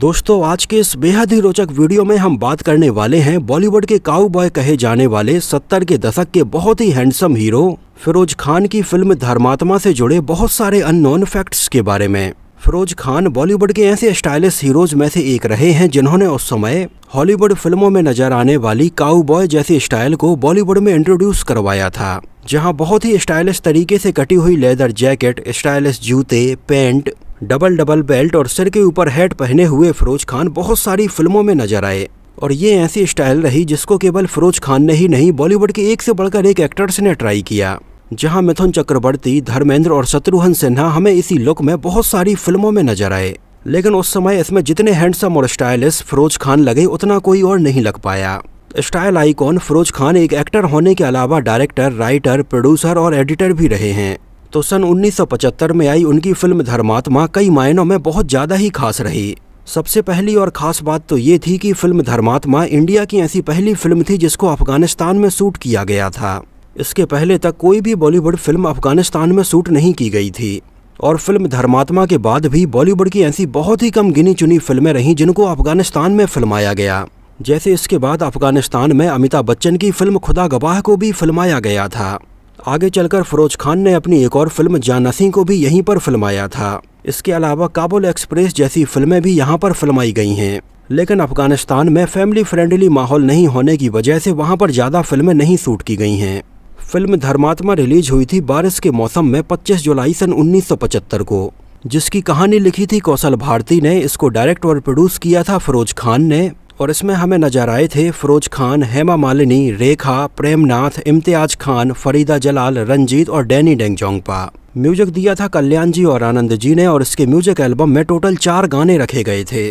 दोस्तों आज के इस बेहद ही रोचक वीडियो में हम बात करने वाले हैं बॉलीवुड के काउ बॉय कहे जाने वाले सत्तर के दशक के बहुत ही हैंडसम हीरो फिरोज खान की फिल्म धर्मात्मा से जुड़े बहुत सारे अननोन फैक्ट्स के बारे में फिरोज खान बॉलीवुड के ऐसे स्टाइलिश हीरोज में से एक रहे हैं जिन्होंने उस समय हॉलीवुड फिल्मों में नजर आने वाली काउ बॉय जैसी स्टाइल को बॉलीवुड में इंट्रोड्यूस करवाया था जहां बहुत ही स्टाइलिश तरीके से कटी हुई लेदर जैकेट स्टाइलिश जूते पैंट डबल डबल बेल्ट और सिर के ऊपर हैट पहने हुए फरोज खान बहुत सारी फिल्मों में नजर आए और ये ऐसी स्टाइल रही जिसको केवल फ़रोज खान ने ही नहीं बॉलीवुड के एक से बढ़कर एक एक्टर्स ने ट्राई किया जहां मिथुन चक्रवर्ती धर्मेंद्र और शत्रुघ्न सिन्हा हमें इसी लुक में बहुत सारी फिल्मों में नजर आए लेकिन उस समय इसमें जितने हैंडसम और स्टाइलिश फ़रोज खान लगे उतना कोई और नहीं लग पाया स्टाइल आइकॉन फ़रोज खान एक एक्टर होने के अलावा डायरेक्टर राइटर प्रोड्यूसर और एडिटर भी रहे हैं तो सन 1975 में आई उनकी फिल्म धर्मात्मा कई मायनों में बहुत ज़्यादा ही खास रही सबसे पहली और ख़ास बात तो ये थी कि फिल्म धर्मात्मा इंडिया की ऐसी पहली फिल्म थी जिसको अफगानिस्तान में शूट किया गया था इसके पहले तक कोई भी बॉलीवुड फिल्म अफगानिस्तान में शूट नहीं की गई थी और फिल्म धर्मात्मा के बाद भी बॉलीवुड की ऐसी बहुत ही कम गिनी चुनी फिल्में रहीं जिनको अफगानिस्तान में फिल्माया गया जैसे इसके बाद अफगानिस्तान में अमिताभ बच्चन की फिल्म खुदा गवाह को भी फिल्माया गया था आगे चलकर फरोज खान ने अपनी एक और फिल्म जानसी को भी यहीं पर फिल्माया था इसके अलावा काबुल एक्सप्रेस जैसी फिल्में भी यहाँ पर फिल्माई गई हैं लेकिन अफगानिस्तान में फैमिली फ्रेंडली माहौल नहीं होने की वजह से वहाँ पर ज़्यादा फिल्में नहीं शूट की गई हैं फिल्म धर्मात्मा रिलीज हुई थी बारिश के मौसम में पच्चीस जुलाई सन उन्नीस को जिसकी कहानी लिखी थी कौशल भारती ने इसको डायरेक्ट और प्रोड्यूस किया था फरोज खान ने और इसमें हमें नजर आए थे फ़रोज खान हेमा मालिनी रेखा प्रेमनाथ इम्तियाज खान फरीदा जलाल रंजीत और डैनी डेंगजोंगपा म्यूजिक दिया था कल्याण जी और आनंद जी ने और इसके म्यूजिक एल्बम में टोटल चार गाने रखे गए थे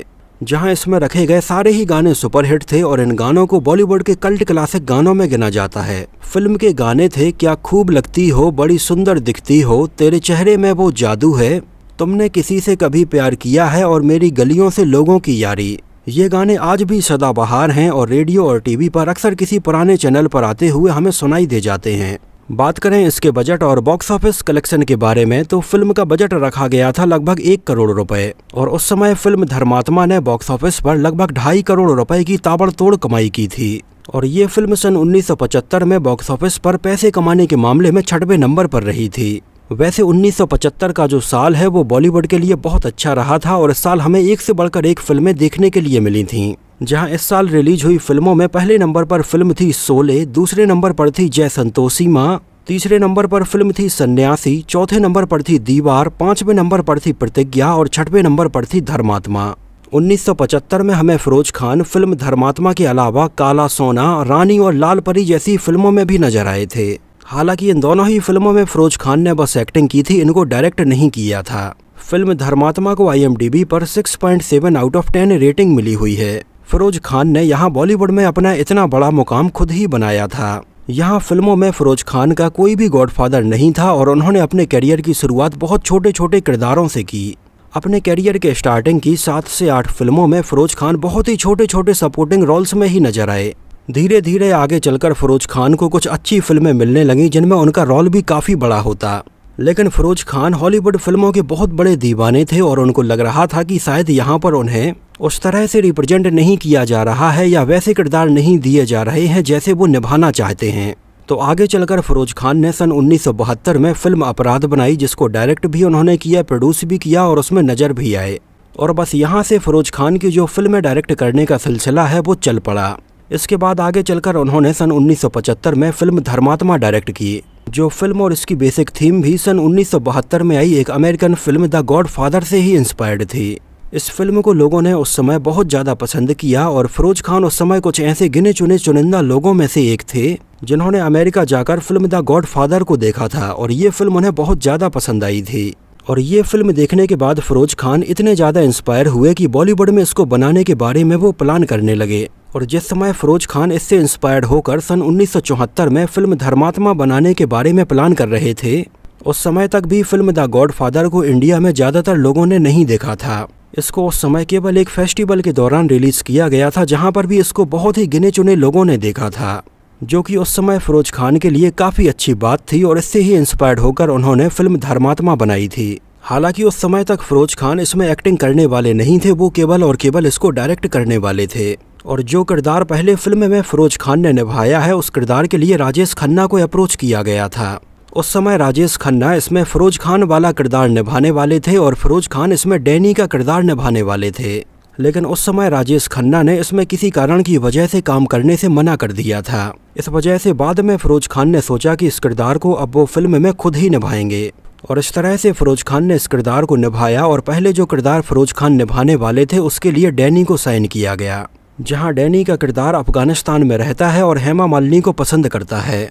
जहां इसमें रखे गए सारे ही गाने सुपरहिट थे और इन गानों को बॉलीवुड के कल्ट क्लासिक गानों में गिना जाता है फिल्म के गाने थे क्या खूब लगती हो बड़ी सुंदर दिखती हो तेरे चेहरे में वो जादू है तुमने किसी से कभी प्यार किया है और मेरी गलियों से लोगों की यारी ये गाने आज भी सदाबहार हैं और रेडियो और टीवी पर अक्सर किसी पुराने चैनल पर आते हुए हमें सुनाई दे जाते हैं बात करें इसके बजट और बॉक्स ऑफिस कलेक्शन के बारे में तो फिल्म का बजट रखा गया था लगभग एक करोड़ रुपए और उस समय फिल्म धर्मात्मा ने बॉक्स ऑफिस पर लगभग ढाई करोड़ रुपए की ताबड़तोड़ कमाई की थी और ये फिल्म सन 1975 में बॉक्स ऑफिस पर पैसे कमाने के मामले में छठवें नंबर पर रही थी वैसे 1975 का जो साल है वो बॉलीवुड के लिए बहुत अच्छा रहा था और इस साल हमें एक से बढ़कर एक फिल्में देखने के लिए मिली थीं जहां इस साल रिलीज हुई फिल्मों में पहले नंबर पर फिल्म थी सोले दूसरे नंबर पर थी जय संतोषी माँ तीसरे नंबर पर फिल्म थी सन्यासी चौथे नंबर पर थी दीवार पांचवें नंबर पर थी प्रतिज्ञा और छठवें नंबर पर थी धर्मात्मा 1975 में हमें फिरोज खान फिल्म धर्मात्मा के अलावा काला सोना रानी और लाल परी जैसी फिल्मों में भी नजर आए थे हालांकि इन दोनों ही फिल्मों में फिरोज खान ने बस एक्टिंग की थी इनको डायरेक्ट नहीं किया था फिल्म धर्मात्मा को आई पर 6.7 आउट ऑफ 10 रेटिंग मिली हुई है फिरोज खान ने यहाँ बॉलीवुड में अपना इतना बड़ा मुकाम खुद ही बनाया था यहाँ फिल्मों में फिरोज खान का कोई भी गॉडफादर नहीं था और उन्होंने अपने कैरियर की शुरुआत बहुत छोटे छोटे किरदारों से की अपने कैरियर के स्टार्टिंग की सात से आठ फिल्मों में फिरोज खान बहुत ही छोटे छोटे सपोर्टिंग रोल्स में ही नजर आए धीरे धीरे आगे चलकर फरोज खान को कुछ अच्छी फिल्में मिलने लगीं जिनमें उनका रोल भी काफ़ी बड़ा होता लेकिन फरोज खान हॉलीवुड फिल्मों के बहुत बड़े दीवाने थे और उनको लग रहा था कि शायद यहाँ पर उन्हें उस तरह से रिप्रेजेंट नहीं किया जा रहा है या वैसे किरदार नहीं दिए जा रहे हैं जैसे वो निभाना चाहते हैं तो आगे चलकर फ़रोज खान ने सन 1972 में फिल्म अपराध बनाई जिसको डायरेक्ट भी उन्होंने किया प्रोड्यूस भी किया और उसमें नज़र भी आए और बस यहाँ से फरोज खान की जो फिल्में डायरेक्ट करने का सिलसिला है वो चल पड़ा इसके बाद आगे चलकर उन्होंने सन 1975 में फिल्म धर्मात्मा डायरेक्ट की जो फिल्म और इसकी बेसिक थीम भी सन 1972 में आई एक अमेरिकन फिल्म द गॉडफादर से ही इंस्पायर्ड थी इस फिल्म को लोगों ने उस समय बहुत ज़्यादा पसंद किया और फिरोज खान उस समय कुछ ऐसे गिने चुने चुनिंदा लोगों में से एक थे जिन्होंने अमेरिका जाकर फिल्म द गॉडफादर को देखा था और ये फिल्म उन्हें बहुत ज़्यादा पसंद आई थी और ये फिल्म देखने के बाद फरोज खान इतने ज़्यादा इंस्पायर हुए कि बॉलीवुड में इसको बनाने के बारे में वो प्लान करने लगे और जिस समय फरोज खान इससे इंस्पायर्ड होकर सन उन्नीस में फिल्म धर्मात्मा बनाने के बारे में प्लान कर रहे थे उस समय तक भी फिल्म द गॉडफादर को इंडिया में ज़्यादातर लोगों ने नहीं देखा था इसको उस समय केवल एक फेस्टिवल के दौरान रिलीज़ किया गया था जहाँ पर भी इसको बहुत ही गिने चुने लोगों ने देखा था जो कि उस समय फिरोज खान के लिए काफ़ी अच्छी बात थी और इससे ही इंस्पायर्ड होकर उन्होंने फिल्म धर्मात्मा बनाई थी हालांकि उस समय तक फिरोज खान इसमें एक्टिंग करने वाले नहीं थे वो केवल और केवल इसको डायरेक्ट करने वाले थे और जो किरदार पहले फिल्म में फिरोज खान ने निभाया है उस किरदार के लिए राजेश खन्ना को अप्रोच किया गया था उस समय राजेश खन्ना इसमें फिरोज खान वाला किरदार निभाने वाले थे और फिरोज खान इसमें डैनी का किरदार निभाने वाले थे लेकिन उस समय राजेश खन्ना ने इसमें किसी कारण की वजह से काम करने से मना कर दिया था इस वजह से बाद में फिरोज खान ने सोचा कि इस किरदार को अब वो फिल्म में खुद ही निभाएंगे और इस तरह से फिरोज खान ने इस किरदार को निभाया और पहले जो किरदार फिरोज खान निभाने वाले थे उसके लिए डैनी को साइन किया गया जहाँ डैनी का किरदार अफगानिस्तान में रहता है और हेमा मालिनी को पसंद करता है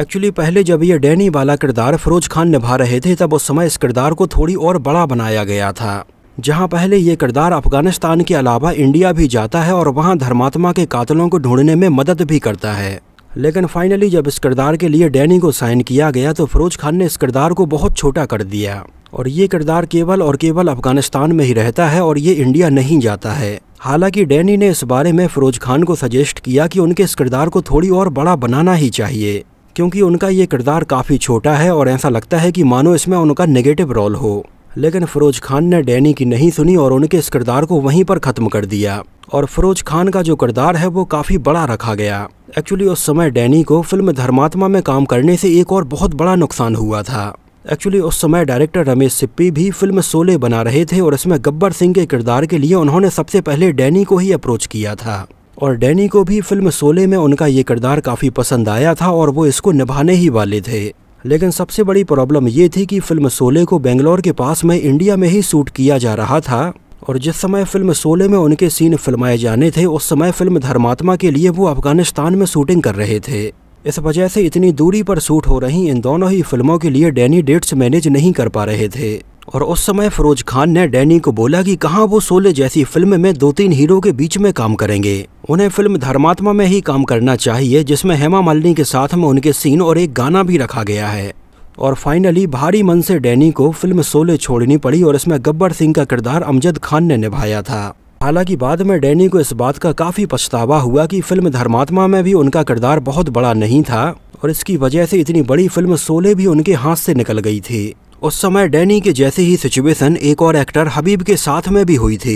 एक्चुअली पहले जब ये डैनी वाला किरदार फिरोज खान निभा रहे थे तब उस समय इस किरदार को थोड़ी और बड़ा बनाया गया था जहां पहले ये किरदार अफगानिस्तान के अलावा इंडिया भी जाता है और वहां धर्मात्मा के कातलों को ढूंढने में मदद भी करता है लेकिन फाइनली जब इस किरदार के लिए डैनी को साइन किया गया तो फरोज खान ने इस किरदार को बहुत छोटा कर दिया और ये किरदार केवल और केवल अफगानिस्तान में ही रहता है और ये इंडिया नहीं जाता है हालांकि डैनी ने इस बारे में फरोज खान को सजेस्ट किया कि उनके इस किरदार को थोड़ी और बड़ा बनाना ही चाहिए क्योंकि उनका ये किरदार काफ़ी छोटा है और ऐसा लगता है कि मानो इसमें उनका नेगेटिव रोल हो लेकिन फरोज खान ने डैनी की नहीं सुनी और उनके इस किरदार को वहीं पर ख़त्म कर दिया और फरोज खान का जो किरदार है वो काफ़ी बड़ा रखा गया एक्चुअली उस समय डैनी को फिल्म धर्मात्मा में काम करने से एक और बहुत बड़ा नुकसान हुआ था एक्चुअली उस समय डायरेक्टर रमेश सिप्पी भी फिल्म सोले बना रहे थे और इसमें गब्बर सिंह के किरदार के लिए उन्होंने सबसे पहले डैनी को ही अप्रोच किया था और डैनी को भी फिल्म सोले में उनका ये किरदार काफ़ी पसंद आया था और वो इसको निभाने ही वाले थे लेकिन सबसे बड़ी प्रॉब्लम ये थी कि फिल्म सोले को बेंगलोर के पास में इंडिया में ही शूट किया जा रहा था और जिस समय फिल्म सोले में उनके सीन फिल्माए जाने थे उस समय फिल्म धर्मात्मा के लिए वो अफगानिस्तान में शूटिंग कर रहे थे इस वजह से इतनी दूरी पर शूट हो रही इन दोनों ही फिल्मों के लिए डैनी डेट्स मैनेज नहीं कर पा रहे थे और उस समय फरोज खान ने डैनी को बोला कि कहाँ वो सोले जैसी फिल्म में दो तीन हीरो के बीच में काम करेंगे उन्हें फिल्म धर्मात्मा में ही काम करना चाहिए जिसमें हेमा मालिनी के साथ में उनके सीन और एक गाना भी रखा गया है और फाइनली भारी मन से डैनी को फिल्म सोले छोड़नी पड़ी और इसमें गब्बर सिंह का किरदार अमजद खान ने निभाया था हालांकि बाद में डैनी को इस बात का काफ़ी पछतावा हुआ कि फिल्म धर्मात्मा में भी उनका किरदार बहुत बड़ा नहीं था और इसकी वजह से इतनी बड़ी फिल्म सोले भी उनके हाथ से निकल गई थी उस समय डैनी के जैसे ही सिचुएशन एक और एक्टर हबीब के साथ में भी हुई थी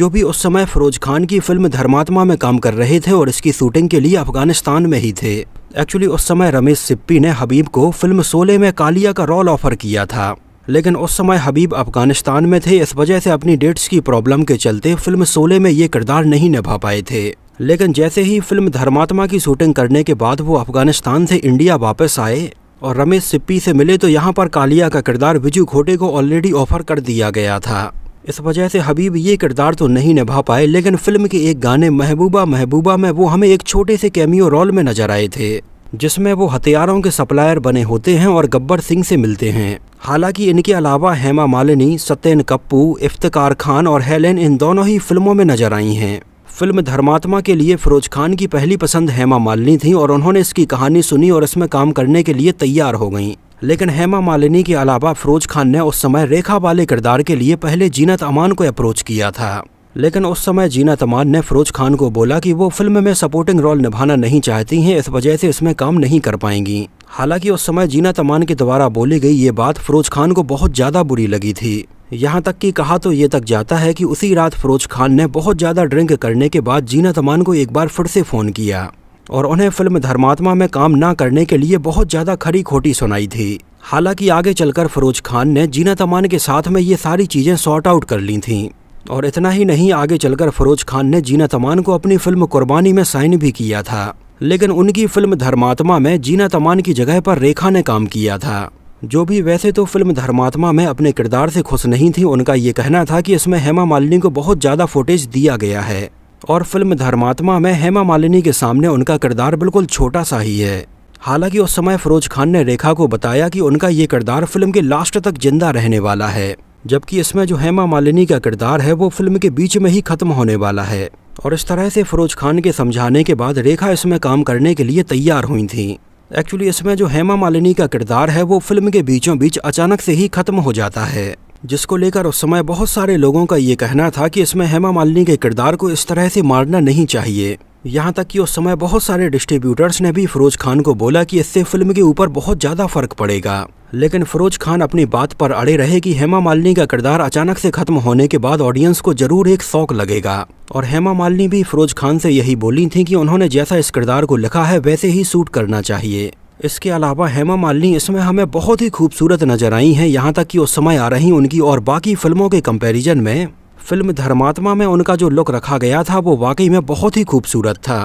जो भी उस समय फरोज खान की फिल्म धर्मात्मा में काम कर रहे थे और इसकी शूटिंग के लिए अफगानिस्तान में ही थे एक्चुअली उस समय रमेश सिप्पी ने हबीब को फिल्म सोले में कालिया का रोल ऑफर किया था लेकिन उस समय हबीब अफगानिस्तान में थे इस वजह से अपनी डेट्स की प्रॉब्लम के चलते फिल्म सोले में ये किरदार नहीं निभा पाए थे लेकिन जैसे ही फिल्म धर्मात्मा की शूटिंग करने के बाद वो अफगानिस्तान से इंडिया वापस आए और रमेश सिप्पी से मिले तो यहाँ पर कालिया का किरदार विजू खोटे को ऑलरेडी ऑफर कर दिया गया था इस वजह से हबीब ये किरदार तो नहीं निभा पाए लेकिन फिल्म के एक गाने महबूबा महबूबा में वो हमें एक छोटे से कैमियो रोल में नजर आए थे जिसमें वो हथियारों के सप्लायर बने होते हैं और गब्बर सिंह से मिलते हैं हालांकि इनके अलावा हेमा मालिनी सत्यन कप्पू इफ्तार खान और हेलेन इन दोनों ही फिल्मों में नजर आई हैं फिल्म धर्मात्मा के लिए फिरोज खान की पहली पसंद हेमा मालिनी थी और उन्होंने इसकी कहानी सुनी और इसमें काम करने के लिए तैयार हो गईं लेकिन हेमा मालिनी के अलावा फिरोज खान ने उस समय रेखा वाले किरदार के लिए पहले जीनत अमान को अप्रोच किया था लेकिन उस समय जीनत अमान ने फिरोज खान को बोला कि वो फिल्म में सपोर्टिंग रोल निभाना नहीं चाहती हैं इस वजह से इसमें काम नहीं कर पाएंगी हालांकि उस समय जीना तमान के द्वारा बोली गई ये बात फिरोज खान को बहुत ज़्यादा बुरी लगी थी यहाँ तक कि कहा तो ये तक जाता है कि उसी रात फरोज खान ने बहुत ज़्यादा ड्रिंक करने के बाद जीना तमान को एक बार फिर से फ़ोन किया और उन्हें फिल्म धर्मात्मा में काम ना करने के लिए बहुत ज़्यादा खरी खोटी सुनाई थी हालांकि आगे चलकर फरोज खान ने जीना तमान के साथ में ये सारी चीज़ें सॉर्ट आउट कर ली थीं और इतना ही नहीं आगे चलकर फरोज खान ने जीना तमान को अपनी फिल्म कुर्बानी में साइन भी किया था लेकिन उनकी फिल्म धर्मात्मा में जीना तमान की जगह पर रेखा ने काम किया था जो भी वैसे तो फिल्म धर्मात्मा में अपने किरदार से खुश नहीं थी उनका ये कहना था कि इसमें हेमा मालिनी को बहुत ज़्यादा फुटेज दिया गया है और फिल्म धर्मात्मा में हेमा मालिनी के सामने उनका किरदार बिल्कुल छोटा सा ही है हालांकि उस समय फरोज खान ने रेखा को बताया कि उनका ये किरदार फिल्म के लास्ट तक जिंदा रहने वाला है जबकि इसमें जो हेमा मालिनी का किरदार है वो फिल्म के बीच में ही खत्म होने वाला है और इस तरह से फरोज खान के समझाने के बाद रेखा इसमें काम करने के लिए तैयार हुई थी एक्चुअली इसमें जो हेमा मालिनी का किरदार है वो फिल्म के बीचों बीच अचानक से ही ख़त्म हो जाता है जिसको लेकर उस समय बहुत सारे लोगों का ये कहना था कि इसमें हेमा मालिनी के किरदार को इस तरह से मारना नहीं चाहिए यहाँ तक कि उस समय बहुत सारे डिस्ट्रीब्यूटर्स ने भी फिरोज खान को बोला कि इससे फिल्म के ऊपर बहुत ज़्यादा फर्क पड़ेगा लेकिन फिरोज खान अपनी बात पर अड़े रहे कि हेमा मालिनी का किरदार अचानक से खत्म होने के बाद ऑडियंस को जरूर एक शौक लगेगा और हेमा मालिनी भी फिरोज खान से यही बोली थी कि उन्होंने जैसा इस किरदार को लिखा है वैसे ही सूट करना चाहिए इसके अलावा हेमा मालिनी इसमें हमें बहुत ही खूबसूरत नजर आई हैं यहाँ तक कि उस समय आ रही उनकी और बाकी फिल्मों के कंपैरिजन में फिल्म धर्मात्मा में उनका जो लुक रखा गया था वो वाकई में बहुत ही खूबसूरत था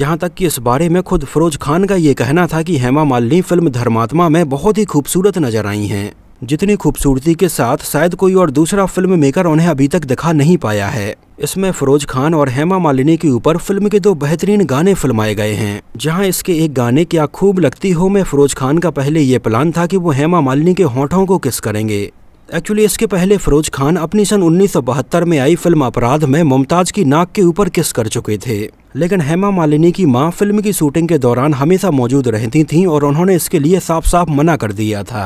यहाँ तक कि इस बारे में खुद फरोज खान का ये कहना था कि हेमा मालिनी फिल्म धर्मात्मा में बहुत ही खूबसूरत नजर आई हैं जितनी खूबसूरती के साथ शायद कोई और दूसरा फिल्म मेकर उन्हें अभी तक दिखा नहीं पाया है इसमें फ़रोज खान और हेमा मालिनी के ऊपर फिल्म के दो बेहतरीन गाने फिल्माए गए हैं जहां इसके एक गाने क्या खूब लगती हो में फ़रोज खान का पहले ये प्लान था कि वो हेमा मालिनी के होठों को किस करेंगे एक्चुअली इसके पहले फरोज खान अपनी सन 1972 में आई फिल्म अपराध में मुमताज की नाक के ऊपर किस कर चुके थे लेकिन हेमा मालिनी की मां फिल्म की शूटिंग के दौरान हमेशा मौजूद रहती थीं और उन्होंने इसके लिए साफ साफ मना कर दिया था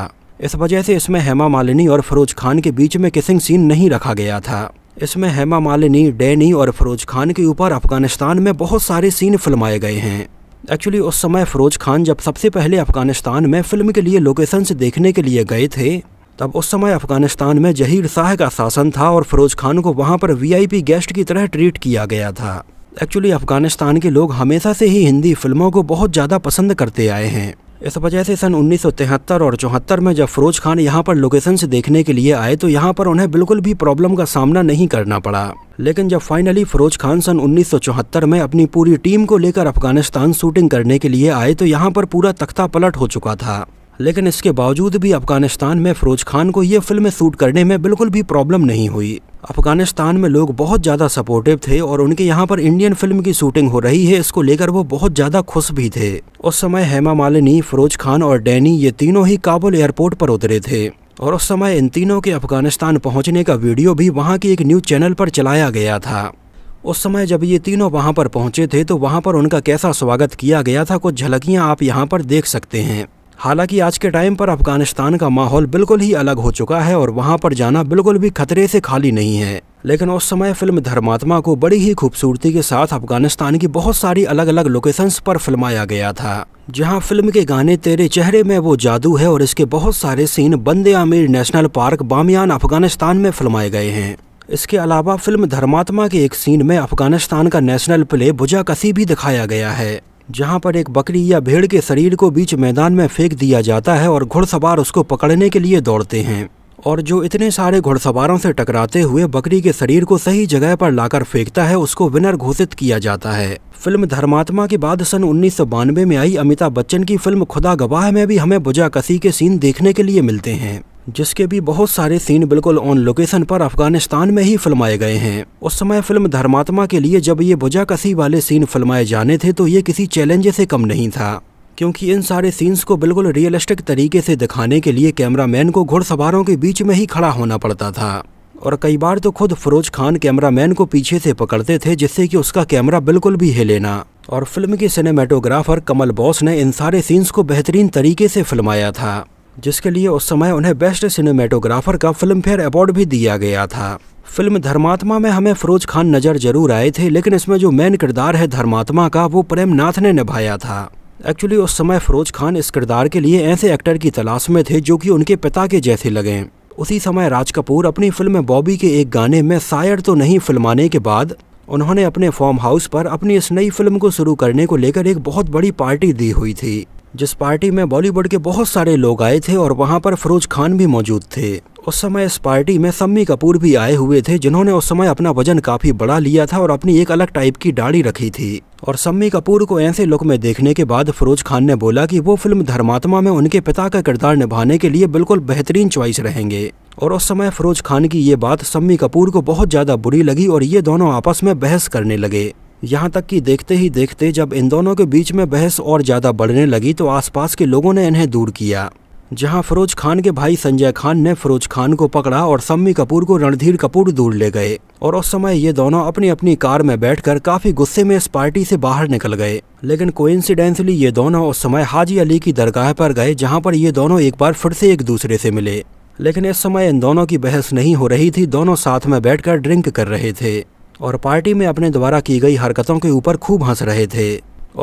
इस वजह से इसमें हेमा मालिनी और फरोज खान के बीच में किसिंग सीन नहीं रखा गया था इसमें हेमा मालिनी डैनी और फरोज खान के ऊपर अफगानिस्तान में बहुत सारे सीन फिल्माए गए हैं एक्चुअली उस समय फरोज खान जब सबसे पहले अफगानिस्तान में फिल्म के लिए लोकेशंस देखने के लिए गए थे तब उस समय अफगानिस्तान में जहीर शाह का शासन था और फिरोज खान को वहाँ पर वीआईपी गेस्ट की तरह ट्रीट किया गया था एक्चुअली अफगानिस्तान के लोग हमेशा से ही हिंदी फिल्मों को बहुत ज़्यादा पसंद करते आए हैं इस वजह से सन उन्नीस और चौहत्तर में जब फरोज खान यहाँ पर लोकेशन से देखने के लिए आए तो यहाँ पर उन्हें बिल्कुल भी प्रॉब्लम का सामना नहीं करना पड़ा लेकिन जब फाइनली फ़रोज खान सन उन्नीस में अपनी पूरी टीम को लेकर अफगानिस्तान शूटिंग करने के लिए आए तो यहाँ पर पूरा तख्ता पलट हो चुका था लेकिन इसके बावजूद भी अफगानिस्तान में फ़रोज खान को ये फिल्में सूट करने में बिल्कुल भी प्रॉब्लम नहीं हुई अफगानिस्तान में लोग बहुत ज़्यादा सपोर्टिव थे और उनके यहाँ पर इंडियन फिल्म की शूटिंग हो रही है इसको लेकर वो बहुत ज़्यादा खुश भी थे उस समय हेमा मालिनी फरोज खान और डैनी ये तीनों ही काबुल एयरपोर्ट पर उतरे थे और उस समय इन तीनों के अफगानिस्तान पहुंचने का वीडियो भी वहाँ के एक न्यूज़ चैनल पर चलाया गया था उस समय जब ये तीनों वहाँ पर पहुंचे थे तो वहाँ पर उनका कैसा स्वागत किया गया था कुछ झलकियाँ आप यहाँ पर देख सकते हैं हालांकि आज के टाइम पर अफगानिस्तान का माहौल बिल्कुल ही अलग हो चुका है और वहां पर जाना बिल्कुल भी खतरे से खाली नहीं है लेकिन उस समय फिल्म धर्मात्मा को बड़ी ही खूबसूरती के साथ अफगानिस्तान की बहुत सारी अलग अलग लोकेशंस पर फिल्माया गया था जहां फिल्म के गाने तेरे चेहरे में वो जादू है और इसके बहुत सारे scene Bande Amir national park Bamiyan Afghanistan में फिल्माए गए हैं इसके अलावा फिल्म धर्मात्मा के एक सीन में अफगानिस्तान का नेशनल प्ले बुजा कसी भी दिखाया गया है जहां पर एक बकरी या भेड़ के शरीर को बीच मैदान में फेंक दिया जाता है और घुड़सवार उसको पकड़ने के लिए दौड़ते हैं और जो इतने सारे घुड़सवारों से टकराते हुए बकरी के शरीर को सही जगह पर लाकर फेंकता है उसको विनर घोषित किया जाता है फिल्म धर्मात्मा के बाद सन उन्नीस में आई अमिताभ बच्चन की फिल्म खुदा गवाह में भी हमें बुजाकसी कसी के सीन देखने के लिए मिलते हैं जिसके भी बहुत सारे सीन बिल्कुल ऑन लोकेशन पर अफगानिस्तान में ही फिल्माए गए हैं उस समय फिल्म धर्मात्मा के लिए जब ये भुजा कसी वाले सीन फिल्माए जाने थे तो ये किसी चैलेंज से कम नहीं था क्योंकि इन सारे सीन्स को बिल्कुल रियलिस्टिक तरीके से दिखाने के लिए कैमरामैन को घुड़सवारों के बीच में ही खड़ा होना पड़ता था और कई बार तो खुद फरोज खान कैमरामैन को पीछे से पकड़ते थे जिससे कि उसका कैमरा बिल्कुल भी हिले ना और फिल्म के सिनेमेटोग्राफर कमल बॉस ने इन सारे सीन्स को बेहतरीन तरीके से फिल्माया था जिसके लिए उस समय उन्हें बेस्ट सिनेमेटोग्राफर का फिल्म फेयर अवार्ड भी दिया गया था फिल्म धर्मात्मा में हमें फरोज खान नज़र जरूर आए थे लेकिन इसमें जो मेन किरदार है धर्मात्मा का वो प्रेमनाथ ने निभाया था एक्चुअली उस समय फरोज खान इस किरदार के लिए ऐसे एक्टर की तलाश में थे जो कि उनके पिता के जैसे लगें उसी समय राज कपूर अपनी फिल्म बॉबी के एक गाने में शायर तो नहीं फिल्माने के बाद उन्होंने अपने फार्म हाउस पर अपनी इस नई फिल्म को शुरू करने को लेकर एक बहुत बड़ी पार्टी दी हुई थी जिस पार्टी में बॉलीवुड के बहुत सारे लोग आए थे और वहाँ पर फरोज खान भी मौजूद थे उस समय इस पार्टी में सम्मी कपूर भी आए हुए थे जिन्होंने उस समय अपना वजन काफ़ी बड़ा लिया था और अपनी एक अलग टाइप की दाढ़ी रखी थी और सम्मी कपूर को ऐसे लुक में देखने के बाद फरोज खान ने बोला कि वो फिल्म धर्मात्मा में उनके पिता का किरदार निभाने के लिए बिल्कुल बेहतरीन च्वाइस रहेंगे और उस समय फरोज खान की ये बात सम्मी कपूर को बहुत ज़्यादा बुरी लगी और ये दोनों आपस में बहस करने लगे यहाँ तक कि देखते ही देखते जब इन दोनों के बीच में बहस और ज़्यादा बढ़ने लगी तो आसपास के लोगों ने इन्हें दूर किया जहाँ फरोज खान के भाई संजय खान ने फरोज खान को पकड़ा और सम्मी कपूर को रणधीर कपूर दूर ले गए और उस समय ये दोनों अपनी अपनी कार में बैठकर काफी गुस्से में इस पार्टी से बाहर निकल गए लेकिन कोइंसिडेंसली ये दोनों उस समय हाजी अली की दरगाह पर गए जहाँ पर ये दोनों एक बार फिर से एक दूसरे से मिले लेकिन इस समय इन दोनों की बहस नहीं हो रही थी दोनों साथ में बैठकर ड्रिंक कर रहे थे और पार्टी में अपने द्वारा की गई हरकतों के ऊपर खूब हंस रहे थे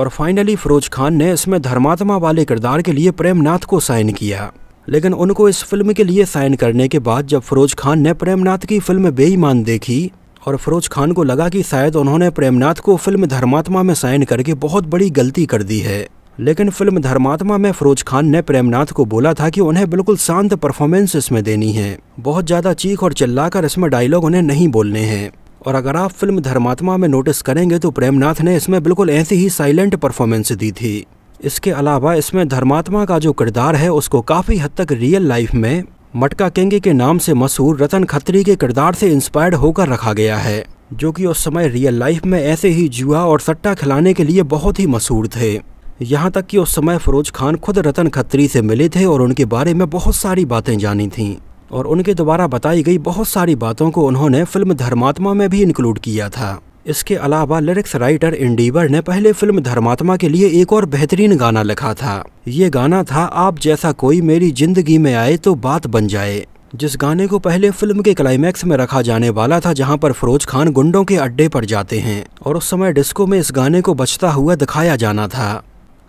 और फाइनली फ़रोज खान ने इसमें धर्मात्मा वाले किरदार के लिए प्रेमनाथ को साइन किया लेकिन उनको इस फिल्म के लिए साइन करने के बाद जब फरोज खान ने प्रेमनाथ की फिल्म बेईमान देखी और फरोज खान को लगा कि शायद उन्होंने प्रेमनाथ को फिल्म धर्मात्मा में साइन करके बहुत बड़ी गलती कर दी है लेकिन फिल्म धर्मात्मा में फरोज खान ने प्रेमनाथ को बोला था कि उन्हें बिल्कुल शांत परफॉर्मेंस इसमें देनी है बहुत ज़्यादा चीख और चिल्लाकर इसमें डायलॉग उन्हें नहीं बोलने हैं और अगर आप फिल्म धर्मात्मा में नोटिस करेंगे तो प्रेमनाथ ने इसमें बिल्कुल ऐसी ही साइलेंट परफॉर्मेंस दी थी इसके अलावा इसमें धर्मात्मा का जो किरदार है उसको काफ़ी हद तक रियल लाइफ में मटका केंगे के नाम से मशहूर रतन खत्री के किरदार से इंस्पायर्ड होकर रखा गया है जो कि उस समय रियल लाइफ में ऐसे ही जुआ और सट्टा खिलाने के लिए बहुत ही मशहूर थे यहाँ तक कि उस समय फरोज खान खुद रतन खत्री से मिले थे और उनके बारे में बहुत सारी बातें जानी थीं और उनके द्वारा बताई गई बहुत सारी बातों को उन्होंने फिल्म धर्मात्मा में भी इंक्लूड किया था इसके अलावा लिरिक्स राइटर इंडीवर ने पहले फिल्म धर्मात्मा के लिए एक और बेहतरीन गाना लिखा था ये गाना था आप जैसा कोई मेरी जिंदगी में आए तो बात बन जाए जिस गाने को पहले फिल्म के क्लाइमैक्स में रखा जाने वाला था जहां पर फरोज खान गुंडों के अड्डे पर जाते हैं और उस समय डिस्को में इस गाने को बचता हुआ दिखाया जाना था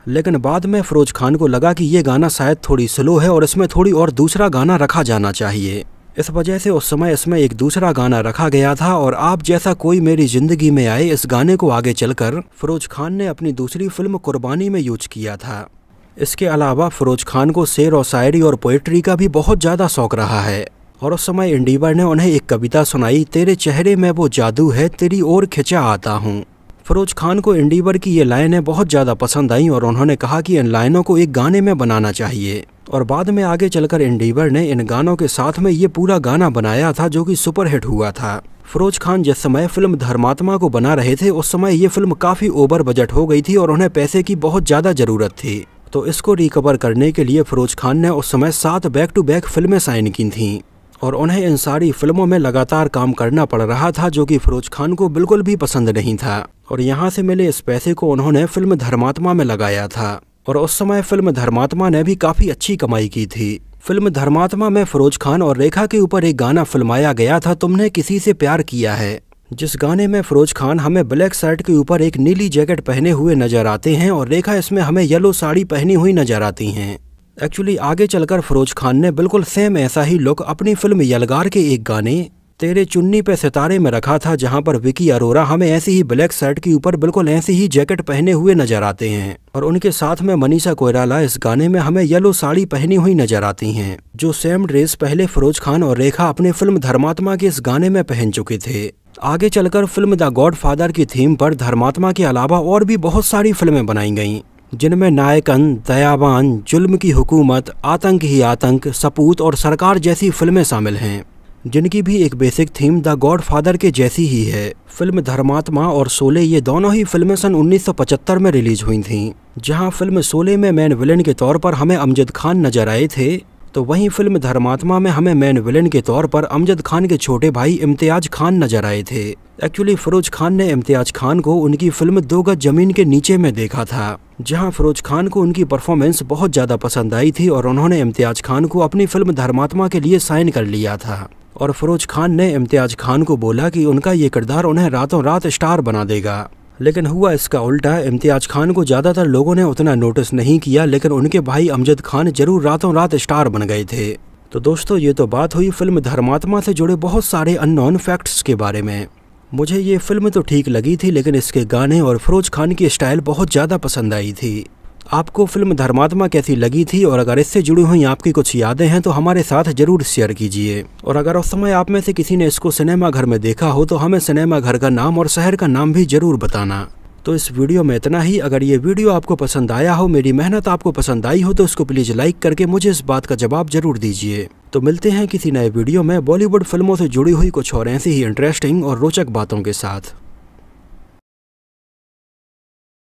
लेकिन बाद में फरोज खान को लगा कि ये गाना शायद थोड़ी स्लो है और इसमें थोड़ी और दूसरा गाना रखा जाना चाहिए इस वजह से उस समय इसमें एक दूसरा गाना रखा गया था और आप जैसा कोई मेरी ज़िंदगी में आए इस गाने को आगे चलकर फरोज खान ने अपनी दूसरी फिल्म कुर्बानी में यूज किया था इसके अलावा फरोज खान को शेर और शायरी और पोइट्री का भी बहुत ज़्यादा शौक रहा है और उस समय इंडीवर ने उन्हें एक कविता सुनाई तेरे चेहरे में वो जादू है तेरी ओर खिंचा आता हूँ फरोज खान को इंडीवर की ये लाइनें बहुत ज़्यादा पसंद आईं और उन्होंने कहा कि इन लाइनों को एक गाने में बनाना चाहिए और बाद में आगे चलकर इंडीवर ने इन गानों के साथ में ये पूरा गाना बनाया था जो कि सुपरहिट हुआ था फरोज खान जिस समय फिल्म धर्मात्मा को बना रहे थे उस समय ये फिल्म काफ़ी ओवर बजट हो गई थी और उन्हें पैसे की बहुत ज़्यादा ज़रूरत थी तो इसको रिकवर करने के लिए फरोज खान ने उस समय सात बैक टू बैक फिल्में साइन की थीं और उन्हें इन सारी फिल्मों में लगातार काम करना पड़ रहा था जो कि फरोज खान को बिल्कुल भी पसंद नहीं था और यहाँ से मिले इस पैसे को उन्होंने फिल्म धर्मात्मा में लगाया था और उस समय फिल्म धर्मात्मा ने भी काफ़ी अच्छी कमाई की थी फिल्म धर्मात्मा में फिरोज खान और रेखा के ऊपर एक गाना फिल्माया गया था तुमने किसी से प्यार किया है जिस गाने में फिरोज खान हमें ब्लैक शर्ट के ऊपर एक नीली जैकेट पहने हुए नजर आते हैं और रेखा इसमें हमें येलो साड़ी पहनी हुई नजर आती हैं एक्चुअली आगे चलकर फिरोज खान ने बिल्कुल सेम ऐसा ही लुक अपनी फिल्म यलगार के एक गाने तेरे चुन्नी पे सितारे में रखा था जहां पर विकी अरोरा हमें ऐसी ही ब्लैक शर्ट के ऊपर बिल्कुल ऐसी ही जैकेट पहने हुए नजर आते हैं और उनके साथ में मनीषा कोयराला इस गाने में हमें येलो साड़ी पहनी हुई नजर आती हैं जो सेम ड्रेस पहले फरोज खान और रेखा अपने फिल्म धर्मात्मा के इस गाने में पहन चुके थे आगे चलकर फिल्म द गॉड की थीम पर धर्मात्मा के अलावा और भी बहुत सारी फिल्में बनाई गईं जिनमें नायकन दयावान जुल्म की हुकूमत आतंक ही आतंक सपूत और सरकार जैसी फिल्में शामिल हैं जिनकी भी एक basic theme the Godfather के जैसी ही है फिल्म धर्मात्मा और सोले ये दोनों ही फिल्में सन 1975 में रिलीज हुई थीं जहां फिल्म सोले में मैन विलेन के तौर पर हमें अमजद खान नजर आए थे तो वहीं फिल्म धर्मात्मा में हमें मैन विलेन के तौर पर अमजद खान के छोटे भाई इम्तियाज खान नजर आए थे एक्चुअली फ़रोज खान ने इम्तियाज खान को उनकी फिल्म दो गज जमीन के नीचे में देखा था जहां फरोज खान को उनकी परफॉर्मेंस बहुत ज़्यादा पसंद आई थी और उन्होंने इम्तियाज खान को अपनी फिल्म धर्मात्मा के लिए साइन कर लिया था और फ़रोज खान ने इम्तियाज़ खान को बोला कि उनका ये किरदार उन्हें रातों रात स्टार बना देगा लेकिन हुआ इसका उल्टा इम्तियाज़ खान को ज़्यादातर लोगों ने उतना नोटिस नहीं किया लेकिन उनके भाई अमजद खान ज़रूर रातों रात स्टार बन गए थे तो दोस्तों ये तो बात हुई फिल्म धर्मात्मा से जुड़े बहुत सारे अननोन फैक्ट्स के बारे में मुझे ये फिल्म तो ठीक लगी थी लेकिन इसके गाने और फ़रोज खान की स्टाइल बहुत ज़्यादा पसंद आई थी आपको फिल्म धर्मात्मा कैसी लगी थी और अगर इससे जुड़ी हुई आपकी कुछ यादें हैं तो हमारे साथ जरूर शेयर कीजिए और अगर उस समय आप में से किसी ने इसको सिनेमा घर में देखा हो तो हमें सिनेमा घर का नाम और शहर का नाम भी जरूर बताना तो इस वीडियो में इतना ही अगर ये वीडियो आपको पसंद आया हो मेरी मेहनत आपको पसंद आई हो तो इसको प्लीज़ लाइक करके मुझे इस बात का जवाब जरूर दीजिए तो मिलते हैं किसी नए वीडियो में बॉलीवुड फिल्मों से जुड़ी हुई कुछ और ऐसी ही इंटरेस्टिंग और रोचक बातों के साथ